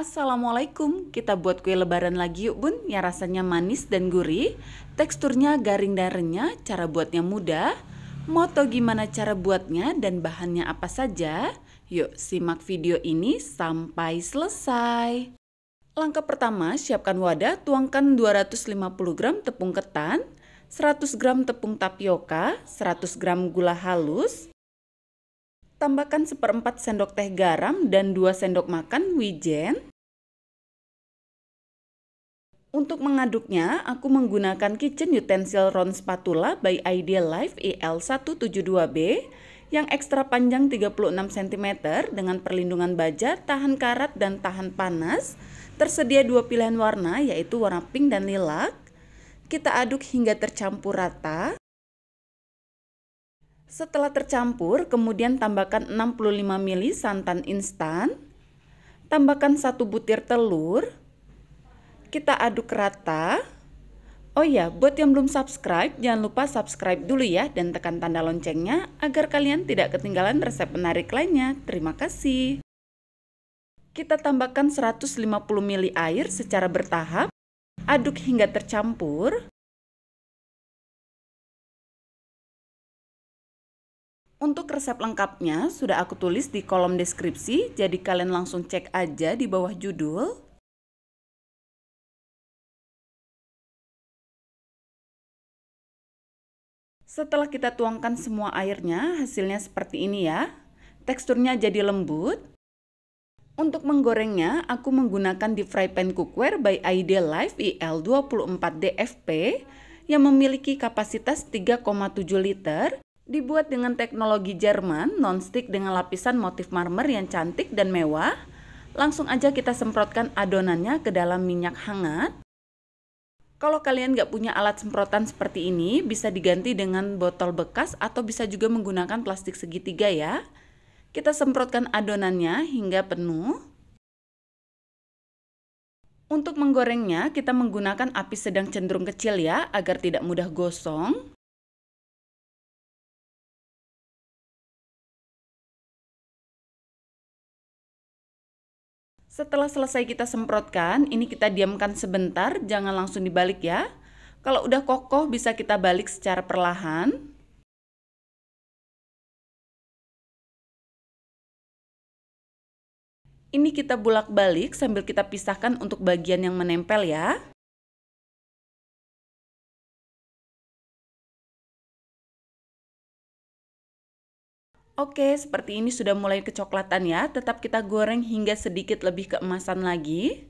Assalamualaikum, kita buat kue lebaran lagi yuk bun Yang rasanya manis dan gurih Teksturnya garing dan renyah, cara buatnya mudah Mau tau gimana cara buatnya dan bahannya apa saja? Yuk simak video ini sampai selesai Langkah pertama, siapkan wadah, tuangkan 250 gram tepung ketan 100 gram tepung tapioka, 100 gram gula halus, tambahkan seperempat sendok teh garam dan 2 sendok makan wijen, untuk mengaduknya, aku menggunakan kitchen utensil round spatula by Ideal Life EL172B yang ekstra panjang 36 cm dengan perlindungan baja, tahan karat, dan tahan panas. Tersedia dua pilihan warna yaitu warna pink dan lilac. Kita aduk hingga tercampur rata. Setelah tercampur, kemudian tambahkan 65 ml santan instan. Tambahkan satu butir telur kita aduk rata. Oh ya, buat yang belum subscribe, jangan lupa subscribe dulu ya dan tekan tanda loncengnya agar kalian tidak ketinggalan resep menarik lainnya. Terima kasih. Kita tambahkan 150 ml air secara bertahap, aduk hingga tercampur. Untuk resep lengkapnya sudah aku tulis di kolom deskripsi, jadi kalian langsung cek aja di bawah judul. Setelah kita tuangkan semua airnya, hasilnya seperti ini ya. Teksturnya jadi lembut. Untuk menggorengnya, aku menggunakan deep fry pan cookware by Ideal Life IL24DFP yang memiliki kapasitas 3,7 liter, dibuat dengan teknologi Jerman, nonstick dengan lapisan motif marmer yang cantik dan mewah. Langsung aja kita semprotkan adonannya ke dalam minyak hangat. Kalau kalian nggak punya alat semprotan seperti ini, bisa diganti dengan botol bekas atau bisa juga menggunakan plastik segitiga ya. Kita semprotkan adonannya hingga penuh. Untuk menggorengnya, kita menggunakan api sedang cenderung kecil ya, agar tidak mudah gosong. Setelah selesai kita semprotkan, ini kita diamkan sebentar, jangan langsung dibalik ya. Kalau udah kokoh bisa kita balik secara perlahan. Ini kita bulak-balik sambil kita pisahkan untuk bagian yang menempel ya. Oke, seperti ini sudah mulai kecoklatan ya. Tetap kita goreng hingga sedikit lebih keemasan lagi.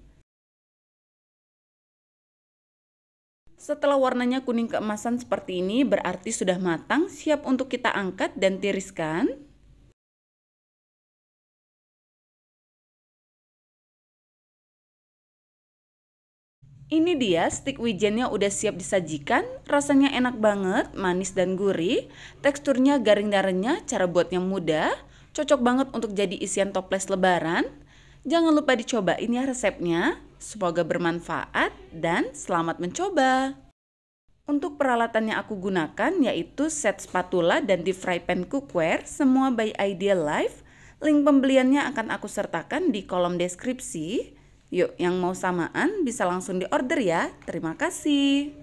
Setelah warnanya kuning keemasan seperti ini, berarti sudah matang, siap untuk kita angkat dan tiriskan. Ini dia stick wijennya udah siap disajikan, rasanya enak banget, manis dan gurih, teksturnya garing dan renyah cara buatnya mudah, cocok banget untuk jadi isian toples lebaran. Jangan lupa dicobain ya resepnya, semoga bermanfaat dan selamat mencoba. Untuk peralatan yang aku gunakan yaitu set spatula dan deep fry pan cookware, semua by Ideal Life. Link pembeliannya akan aku sertakan di kolom deskripsi. Yuk, yang mau samaan bisa langsung diorder ya. Terima kasih.